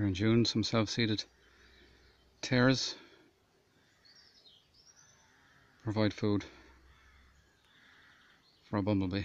In June, some self-seeded Terrace provide food for a bumblebee.